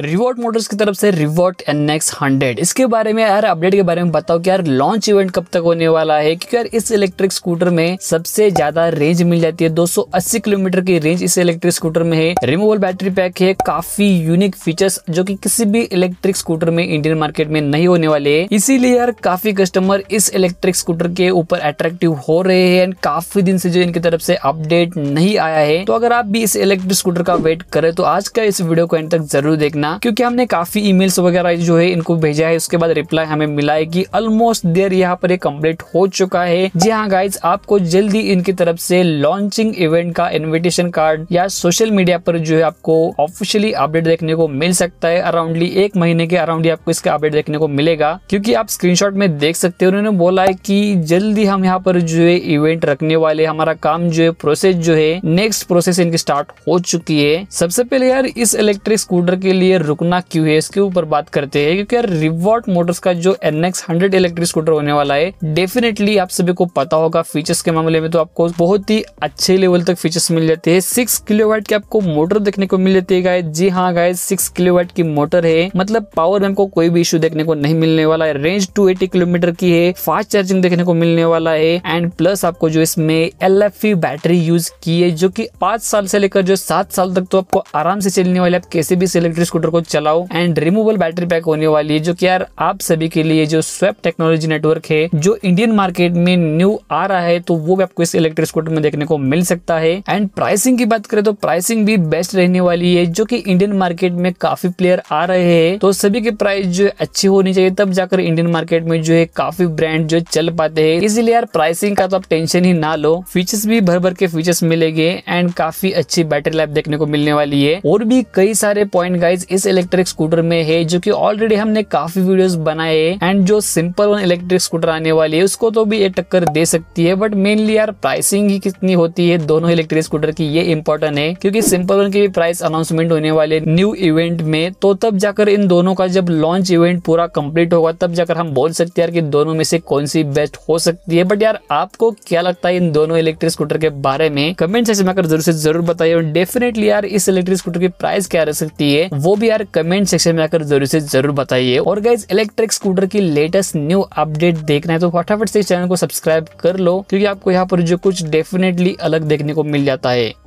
रिवॉर्ट Motors की तरफ से रिवॉर्ट एक्स हंड्रेड इसके बारे में यार अपडेट के बारे में बताओ कि यार लॉन्च इवेंट कब तक होने वाला है क्योंकि यार इस इलेक्ट्रिक स्कूटर में सबसे ज्यादा रेंज मिल जाती है 280 किलोमीटर की रेंज इस इलेक्ट्रिक स्कूटर में है रिमूवल बैटरी पैक है काफी यूनिक फीचर्स जो कि किसी भी इलेक्ट्रिक स्कूटर में इंडियन मार्केट में नहीं होने वाले है इसीलिए यार काफी कस्टमर इस इलेक्ट्रिक स्कूटर के ऊपर अट्रैक्टिव हो रहे हैं एंड काफी दिन से जो इनकी तरफ से अपडेट नहीं आया है तो अगर आप भी इस इलेक्ट्रिक स्कूटर का वेट करें तो आज का इस वीडियो को एंड तक जरूर देखना करना क्योंकि हमने काफी ईमेल्स वगैरह जो है इनको भेजा है उसके बाद रिप्लाई हमें मिला है की ऑलमोस्ट देर यहाँ पर कम्प्लीट हो चुका है जी हाँ गाइज आपको जल्दी इनकी तरफ से लॉन्चिंग इवेंट का इन्विटेशन कार्ड या सोशल मीडिया पर जो है आपको ऑफिशियली अपडेट देखने को मिल सकता है अराउंडली एक महीने के अराउंड आपको इसका अपडेट देखने को मिलेगा क्योंकि आप स्क्रीनशॉट में देख सकते हो उन्होंने बोला है कि जल्दी हम यहाँ पर जो है इवेंट रखने वाले हमारा काम जो है प्रोसेस जो है नेक्स्ट प्रोसेस इनकी स्टार्ट हो चुकी है सबसे पहले यार इस इलेक्ट्रिक स्कूटर के लिए लिए रुकना क्यों है इसके ऊपर बात करते हैं क्योंकि यार रिवॉट मोटर्स का जो N X hundred electric scooter होने वाला है डेफिनेटली आप सभी को पता होगा फीचर्स के मामले में तो आपको बहुत ही अच्छे लेवल तक फीचर्स मिल जाते हैं सिक्स किलो वाइट की आपको मोटर देखने को मिल जाती है गाय जी हाँ गाय सिक्स किलो वाइट की मोटर है मतलब पावर में को कोई भी इश्यू देखने को नहीं मिलने वाला है रेंज टू एटी किलोमीटर की है फास्ट चार्जिंग देखने को मिलने वाला है एंड प्लस आपको जो इसमें एल बैटरी यूज की है जो की पांच साल से लेकर जो सात साल तक तो आपको आराम से चलने वाले आप कैसे भी इलेक्ट्रिक स्कूटर मोटर को चलाओ एंड रिमूवल बैटरी पैक होने वाली है जो कि यार आप सभी के लिए जो स्वेप टेक्नोलॉजी नेटवर्क है जो इंडियन मार्केट में न्यू आ रहा है तो वो भी आपको इस इलेक्ट्रिक स्कूटर में देखने को मिल सकता है एंड प्राइसिंग की बात करें तो प्राइसिंग भी बेस्ट रहने वाली है जो की इंडियन मार्केट में काफी प्लेयर आ रहे है तो सभी के प्राइस जो अच्छी होनी चाहिए तब जाकर इंडियन मार्केट में जो है काफी ब्रांड जो चल पाते हैं इसीलिए यार प्राइसिंग का तो आप टेंशन ही ना लो फीचर्स भी भर भर के फीचर्स मिलेंगे एंड काफी अच्छी बैटरी लाइफ देखने को मिलने वाली है और भी कई सारे पॉइंट गाइज इस इलेक्ट्रिक स्कूटर में है जो कि ऑलरेडी हमने काफी वीडियोस बनाए एंड जो सिंपल वन इलेक्ट्रिक स्कूटर आने वाली है उसको तो भी ये टक्कर दे सकती है बट मेनली यार प्राइसिंग ही कितनी होती है दोनों इलेक्ट्रिक स्कूटर की ये इम्पोर्टेंट है क्योंकि सिंपल वन की भी प्राइस अनाउंसमेंट होने वाले न्यू इवेंट में तो तब जाकर इन दोनों का जब लॉन्च इवेंट पूरा कम्प्लीट होगा तब जाकर हम बोल सकते यार कि दोनों में से कौन सी बेस्ट हो सकती है बट यार आपको क्या लगता है इन दोनों इलेक्ट्रिक स्कूटर के बारे में कमेंट से जरूर से जरूर बताइए डेफिनेटली यार इस इलेक्ट्रिक स्कूटर की प्राइस क्या रह सकती है वो भी यार कमेंट सेक्शन में आकर जरूर से जरूर बताइए और गाइज इलेक्ट्रिक स्कूटर की लेटेस्ट न्यू अपडेट देखना है तो फटाफट से चैनल को सब्सक्राइब कर लो क्योंकि आपको यहाँ पर जो कुछ डेफिनेटली अलग देखने को मिल जाता है